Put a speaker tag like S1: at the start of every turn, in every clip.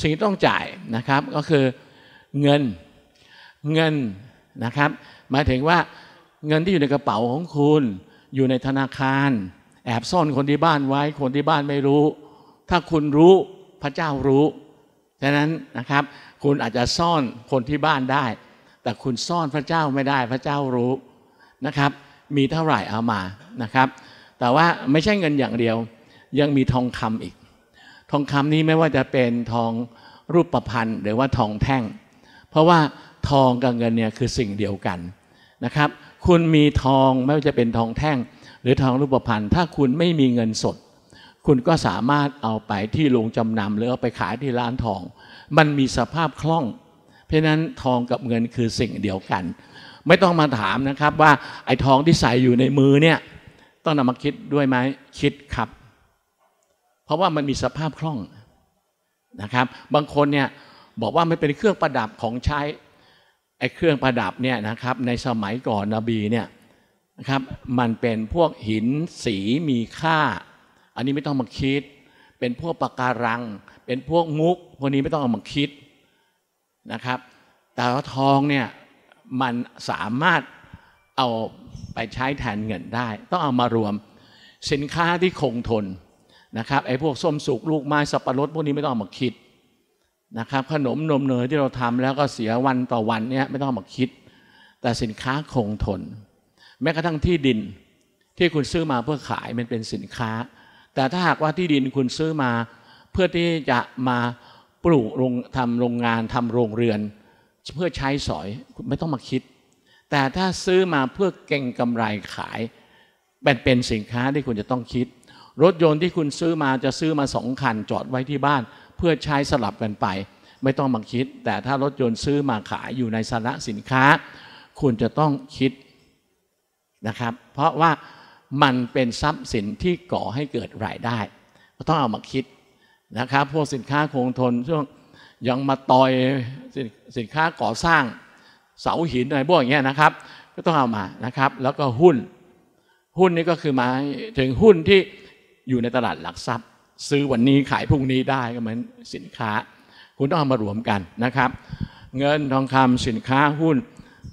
S1: สิ่งที่ต้องจ่ายนะครับก็คือเงินเงินนะครับ หมายถึงว่าเงินที่อยู่ในกระเป๋าของคุณอยู่ในธนาคาร แอบซ่อนคนที่บ้านไว้ คนที่บ้านไม่รู้ ถ้าคุณรู้พระเจ้ารู้ดังนั้นนะครับ คุณอาจจะซ่อนคนที่บ้านได้ แต่คุณซ่อนพระเจ้าไม่ได้ พระเจ้ารู้นะครับ มีเท่าไหร่เอามานะครับ แต่ว่าไม่ใช่เงินอย่างเดียวยังมีทองคำอีกทองคำนี้ไม่ว่าจะเป็นทองรูปประพันธ์ หรือว่าทองแท่ง เพราะว่าทองกับเงินเนี่ยคือสิ่งเดียวกันนะครับ คุณมีทองไม่ว่าจะเป็นทองแท่ง หรือทองรูปพันธ์ ถ้าคุณไม่มีเงินสด คุณก็สามารถเอาไปที่โรงจำนำหรือเอาไปขายที่ร้านทอง มันมีสภาพคล่อง เพราะนั้นทองกับเงินคือสิ่งเดียวกัน ไม่ต้องมาถามนะครับว่าไอ้ทองที่ใส่อยู่ในมือเนี่ยต้องนำมาคิดด้วยไหมคิดครับราะว่ามันมีสภาพคล่องนะครับ บางคนเนี่ยบอกว่ามันเป็นเครื่องประดับของใช้ไอ้เครื่องประดับเนี่ยนะครับ ในสมัยก่อนนบีเนี่ยนะครับ มันเป็นพวกหินสีมีค่า อันนี้ไม่ต้องมาคิด เป็นพวกปะการัง เป็นพวกมุกพวกนี้ไม่ต้องเอามาคิดนะครับ แต่ว่าทองเนี่ยมันสามารถเอาไปใช้แทนเงินได้ ต้องเอามารวม สินค้าที่คงทนนะครับไอ้พวกส้มสุก ลูกไม้สับปะรดพวกนี้ไม่ต้องมาคิดนะครับขนมนมเนยที่เราทำแล้วก็เสียวันต่อวันเนี่ยไม่ต้องมาคิด แต่สินค้าคงทนแม้กระทั่งที่ดินที่คุณซื้อมาเพื่อขายมันเป็นสินค้า แต่ถ้าหากว่าที่ดินคุณซื้อมาเพื่อที่จะมาปลูกทำโรงงาน ทำโรงเรือน เพื่อใช้สอย คุณไม่ต้องมาคิด แต่ถ้าซื้อมาเพื่อเก่งกำไรขายเป็นเป็นสินค้าที่คุณจะต้องคิดรถยนต์ที่คุณซื้อมาจะซื้อมาสองคันจอดไว้ที่บ้าน เพื่อใช้สลับกันไป ไม่ต้องมาคิด แต่ถ้ารถยนต์ซื้อมาขายอยู่ในสาระสินค้า คุณจะต้องคิดนะครับ เพราะว่ามันเป็นทรัพย์สินที่ก่อให้เกิดรายได้ต้องเอามาคิดนะครับ พวกสินค้าคงทนช่วงยังมาตอยสสินค้าก่อสร้างเสาหินอะไรพวกอย่างเงี้ยนะครับก็ต้องเอามานะครับ แล้วก็หุ้น หุ้นนี่ก็คือหมายถึงหุ้นที่อยู่ในตลาดหลักทรัพย์ ซื้อวันนี้ขายพรุ่งนี้ได้ก็เหมือนสินค้า คุณต้องเอามารวมกันนะครับ เงินทองคำสินค้าหุ้น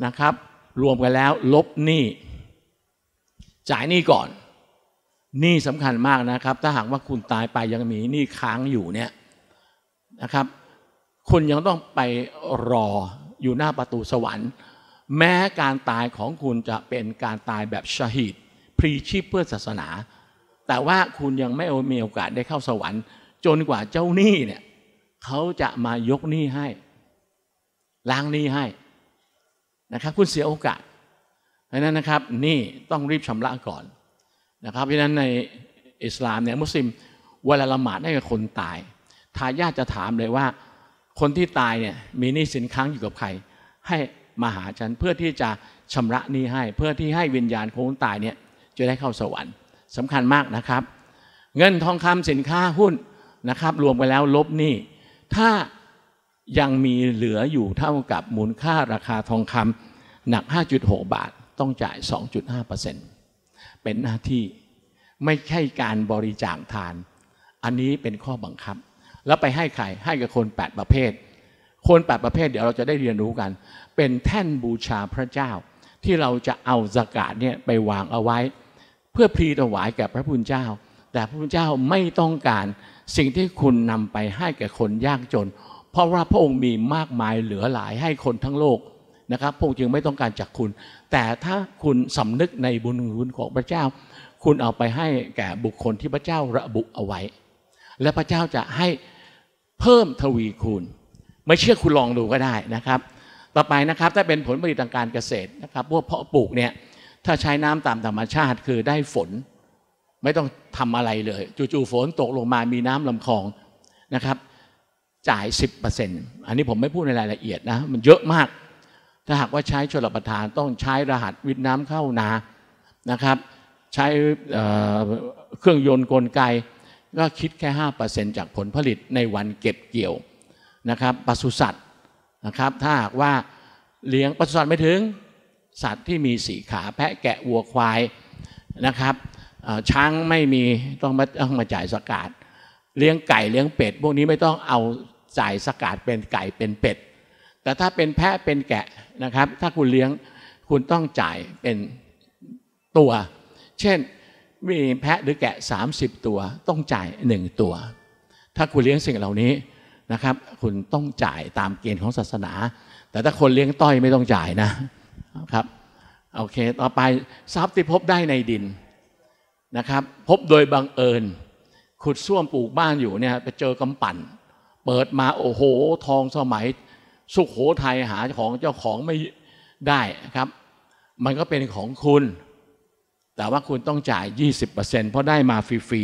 S1: นะครับ รวมกันแล้ว ลบหนี้จ่ายหนี้ก่อนหนี้สำคัญมากนะครับ ถ้าหากว่าคุณตายไปยังมีหนี้ค้างอยู่เนี่ยนะครับคุณยังต้องไปรออยู่หน้าประตูสวรรค์ แม้การตายของคุณจะเป็นการตายแบบชาฮีด พรีชีพเพื่อศาสนาแต่ว่าคุณยังไม่มีโอกาสได้เข้าสวรรค์ จนกว่าเจ้าหนี้เนี่ยเขาจะมายกหนี้ให้ ล้างหนี้ให้นะครับคุณเสียโอกาสเพราะนั้นนะครับนี่ต้องรีบชำระก่อนนะครับเพราะนั้นในอิสลามเนี่ยมุสลิมเวลาละหมาดให้กับคนตายทายาทจะถามเลยว่าคนที่ตายเนี่ยมีหนี้สินค้างอยู่กับใคร ให้มาหาฉันเพื่อที่จะชำระหนี้ให้ เพื่อที่ให้วิญญาณของคนตายเนี่ยจะได้เข้าสวรรค์สำคัญมากนะครับ เงินทองคำสินค้าหุ้นนะครับ รวมไปแล้วลบหนี้ ถ้ายังมีเหลืออยู่เท่ากับมูลค่าราคาทองคำหนัก 5.6 บาทต้องจ่าย 2.5%เป็นหน้าที่ไม่ใช่การบริจาคทาน อันนี้เป็นข้อบังคับ แล้วไปให้ใคร ให้กับคน 8 ประเภท คน 8 ประเภทเดี๋ยวเราจะได้เรียนรู้กัน เป็นแท่นบูชาพระเจ้า ที่เราจะเอาสกาดเนี่ยไปวางเอาไว้พื่อพรีถวายแก่พระพุทธเจ้า แต่พระพุทธเจ้าไม่ต้องการสิ่งที่คุณนำไปให้แก่คนยากจน เพราะว่าพระองค์มีมากมายเหลือหลายให้คนทั้งโลกนะครับ พระองค์จึงไม่ต้องการจากคุณ แต่ถ้าคุณสำนึกในบุญคุณของพระเจ้า คุณเอาไปให้แก่บุคคลที่พระเจ้าระบุเอาไว้ และพระเจ้าจะให้เพิ่มทวีคูณไม่เชื่อคุณลองดูก็ได้นะครับ ต่อไปนะครับถ้าเป็นผลผลิตทางการเกษตรนะครับพวกเพาะปลูกเนี่ยถ้าใช้น้ำตามธรรมชาติคือได้ฝนไม่ต้องทำอะไรเลย จู่ๆฝนตกลงมามีน้ำลำคลองนะครับ จ่าย 10%อันนี้ผมไม่พูดในรายละเอียดนะ มันเยอะมาก ถ้าหากว่าใช้ชลประทาน ต้องใช้รหัสวิทย์น้ำเข้านานะครับ ใช้เครื่องยนต์กลไก ก็คิดแค่ 5%จากผลผลิตในวันเก็บเกี่ยวนะครับปศุสัตว์นะครับ ถ้าหากว่าเลี้ยงปศุสัตว์ไม่ถึงสัตว์ที่มีสีขาแพะแกะวัวควายนะครับช้างไม่มี ต้องมาต้องมาจ่ายสกาดเลี้ยงไก่เลี้ยงเป็ด พวกนี้ไม่ต้องเอาจ่ายสกาดเป็นไก่เป็นเป็ด แต่ถ้าเป็นแพะเป็นแกะนะครับ ถ้าคุณเลี้ยงคุณต้องจ่ายเป็นตัว เช่นมีแพะหรือแกะ 30 ตัวต้องจ่าย 1 ตัว ถ้าคุณเลี้ยงสิ่งเหล่านี้นะครับ คุณต้องจ่ายตามเกณฑ์ของศาสนา แต่ถ้าคนเลี้ยงต้อยไม่ต้องจ่ายนะครับ โอเคต่อไปทรัพย์ที่พบได้ในดิน นะครับ พบโดยบังเอิญ ขุดซ่วมปลูกบ้านอยู่เนี่ยไปเจอกำปั่น เปิดมาโอ้โหทองสมัยสุขโขทัยหาของเจ้าของไม่ได้ครับ มันก็เป็นของคุณ แต่ว่าคุณต้องจ่าย 20%เพราะได้มาฟรี